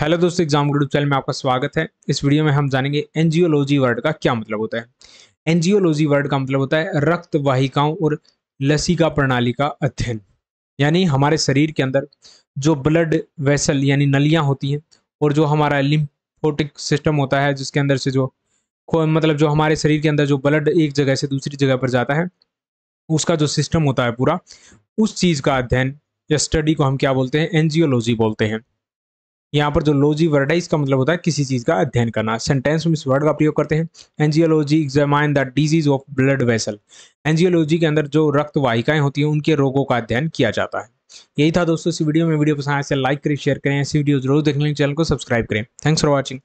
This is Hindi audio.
हेलो दोस्तों एग्जाम ग्रुप चैनल में आपका स्वागत है इस वीडियो में हम जानेंगे एनजियोलॉजी वर्ड का क्या मतलब होता है एनजियोलॉजी वर्ड का मतलब होता है रक्त वाहिकाओं और लसिका प्रणाली का अध्ययन यानी हमारे शरीर के अंदर जो ब्लड वेसल यानी नलियाँ होती हैं और जो हमारा लिम्फोटिक सिस्टम होता है जिसके अंदर से जो मतलब जो हमारे शरीर के अंदर जो ब्लड एक जगह से दूसरी जगह पर जाता है उसका जो सिस्टम होता है पूरा उस चीज़ का अध्ययन या स्टडी को हम क्या बोलते हैं एनजियोलॉजी बोलते हैं यहाँ पर जो लॉजी वर्ड है इसका मतलब होता है किसी चीज़ का अध्ययन करना सेंटेंस में इस वर्ड का प्रयोग करते हैं angiology examine the disease of blood vessel angiology के अंदर जो रक्त वाहिकाएं होती हैं उनके रोगों का अध्ययन किया जाता है यही था दोस्तों इस वीडियो में वीडियो पसंद आए लाइक तो करें शेयर करें ऐसी वीडियो जरूर देखने चैनल को सब्सक्राइब करें थैंक्स फॉर वॉचिंग